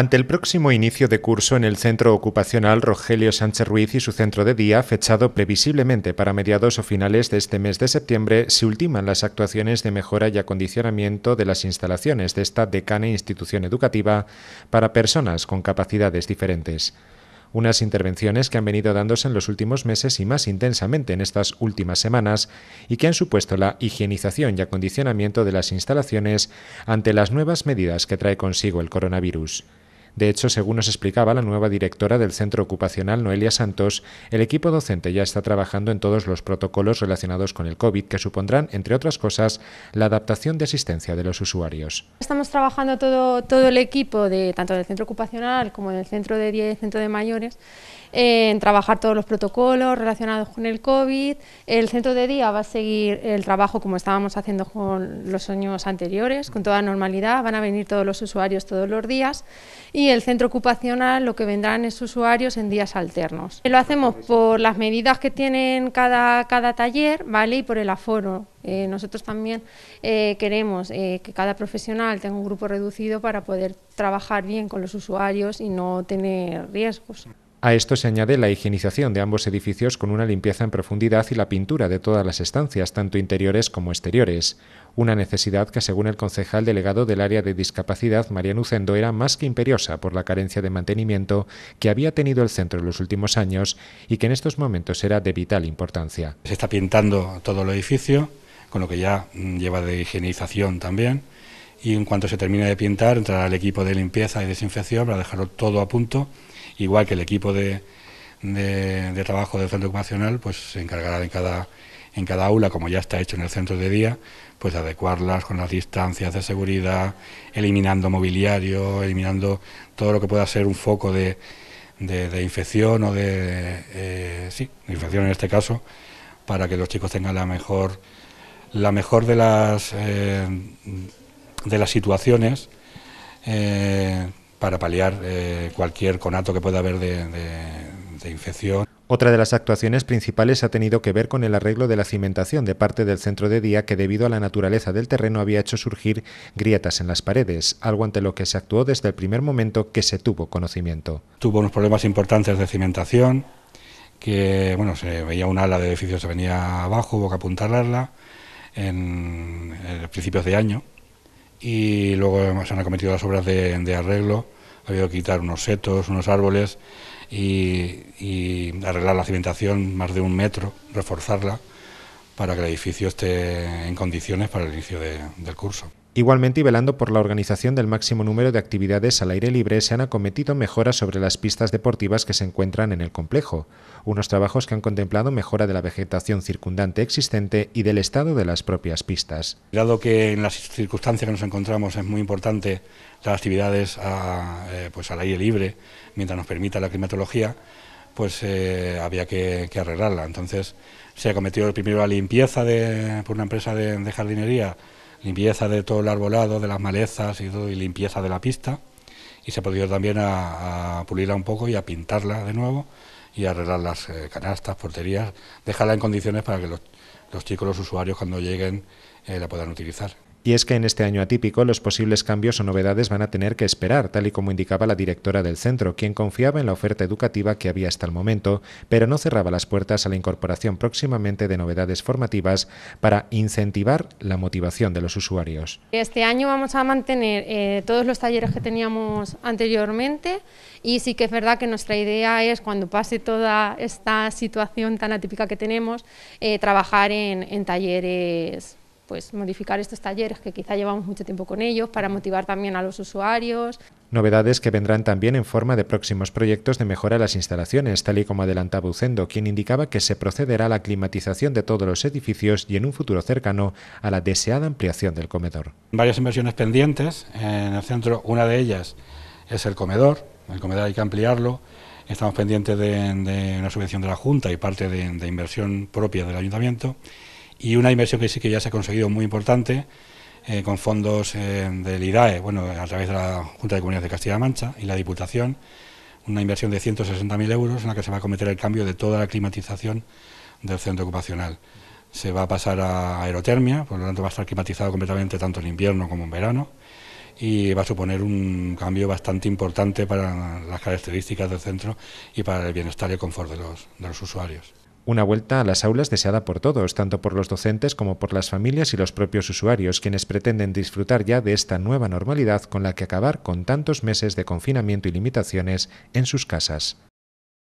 Ante el próximo inicio de curso en el Centro Ocupacional Rogelio Sánchez Ruiz y su centro de día, fechado previsiblemente para mediados o finales de este mes de septiembre, se ultiman las actuaciones de mejora y acondicionamiento de las instalaciones de esta decana institución educativa para personas con capacidades diferentes unas intervenciones que han venido dándose en los últimos meses y más intensamente en estas últimas semanas y que han supuesto la higienización y acondicionamiento de las instalaciones ante las nuevas medidas que trae consigo el coronavirus. De hecho, según nos explicaba la nueva directora del Centro Ocupacional, Noelia Santos, el equipo docente ya está trabajando en todos los protocolos relacionados con el COVID, que supondrán, entre otras cosas, la adaptación de asistencia de los usuarios. Estamos trabajando todo, todo el equipo, de, tanto del Centro Ocupacional como del Centro de Día Centro de Mayores, en trabajar todos los protocolos relacionados con el COVID. El centro de día va a seguir el trabajo como estábamos haciendo con los años anteriores, con toda normalidad. Van a venir todos los usuarios todos los días y el centro ocupacional lo que vendrán es usuarios en días alternos. Lo hacemos por las medidas que tienen cada, cada taller ¿vale? y por el aforo. Eh, nosotros también eh, queremos eh, que cada profesional tenga un grupo reducido para poder trabajar bien con los usuarios y no tener riesgos. A esto se añade la higienización de ambos edificios con una limpieza en profundidad y la pintura de todas las estancias, tanto interiores como exteriores, una necesidad que según el concejal delegado del área de discapacidad, Mariano Nucendo, era más que imperiosa por la carencia de mantenimiento que había tenido el centro en los últimos años y que en estos momentos era de vital importancia. Se está pintando todo el edificio, con lo que ya mm, lleva de higienización también y en cuanto se termine de pintar entrará el equipo de limpieza y desinfección para dejarlo todo a punto, igual que el equipo de, de, trabajo del centro ocupacional, pues se encargará en cada, en cada aula, como ya está hecho en el centro de día, pues adecuarlas con las distancias de seguridad, eliminando mobiliario, eliminando todo lo que pueda ser un foco de, infección o de, eh, sí, infección en este caso, para que los chicos tengan la mejor, la mejor de las... Eh, de las situaciones eh, para paliar eh, cualquier conato que pueda haber de, infección. Otra de las actuaciones principales ha tenido que ver con el arreglo de la cimentación de parte del centro de día que debido a la naturaleza del terreno había hecho surgir grietas en las paredes, algo ante lo que se actuó desde el primer momento que se tuvo conocimiento. Tuvo unos problemas importantes de cimentación, que bueno, se veía un ala de edificio se venía abajo, hubo que la ala en principios de año y luego se han acometido las obras de, arreglo, ha habido que quitar unos setos, unos árboles y, arreglar la cimentación más de un metro, reforzarla para que el edificio esté en condiciones para el inicio del curso. Igualmente, y velando por la organización del máximo número de actividades al aire libre, se han acometido mejoras sobre las pistas deportivas que se encuentran en el complejo, unos trabajos que han contemplado mejora de la vegetación circundante existente y del estado de las propias pistas. Dado que en las circunstancias que nos encontramos es muy importante las actividades eh, pues al aire libre, mientras nos permita la climatología, pues eh, había que, arreglarla. Entonces se ha cometido primero la limpieza por una empresa de jardinería, limpieza de todo el arbolado, de las malezas y, todo, y limpieza de la pista. Y se ha podido también a, pulirla un poco y a pintarla de nuevo y arreglar las eh, canastas, porterías, dejarla en condiciones para que los, chicos, los usuarios, cuando lleguen, eh, la puedan utilizar. Y es que en este año atípico los posibles cambios o novedades van a tener que esperar, tal y como indicaba la directora del centro, quien confiaba en la oferta educativa que había hasta el momento, pero no cerraba las puertas a la incorporación próximamente de novedades formativas para incentivar la motivación de los usuarios. Este año vamos a mantener eh, todos los talleres que teníamos anteriormente y sí que es verdad que nuestra idea es, cuando pase toda esta situación tan atípica que tenemos, eh, trabajar en talleres pues modificar estos talleres que quizá llevamos mucho tiempo con ellos para motivar también a los usuarios. Novedades que vendrán también en forma de próximos proyectos de mejora de las instalaciones, tal y como adelantaba Ucendo, quien indicaba que se procederá a la climatización de todos los edificios y en un futuro cercano a la deseada ampliación del comedor. Varias inversiones pendientes en el centro, una de ellas es el comedor, el comedor hay que ampliarlo, estamos pendientes de, una subvención de la Junta y parte de inversión propia del Ayuntamiento y una inversión que sí que ya se ha conseguido muy importante eh, con fondos eh, del IRAE, bueno, a través de la Junta de Comunidades de Castilla-La Mancha y la Diputación, una inversión de 160.000 euros en la que se va a cometer el cambio de toda la climatización del centro ocupacional. Se va a pasar a aerotermia, por lo tanto va a estar climatizado completamente tanto en invierno como en verano y va a suponer un cambio bastante importante para las características del centro y para el bienestar y el confort de los usuarios una vuelta a las aulas deseada por todos, tanto por los docentes como por las familias y los propios usuarios, quienes pretenden disfrutar ya de esta nueva normalidad con la que acabar con tantos meses de confinamiento y limitaciones en sus casas.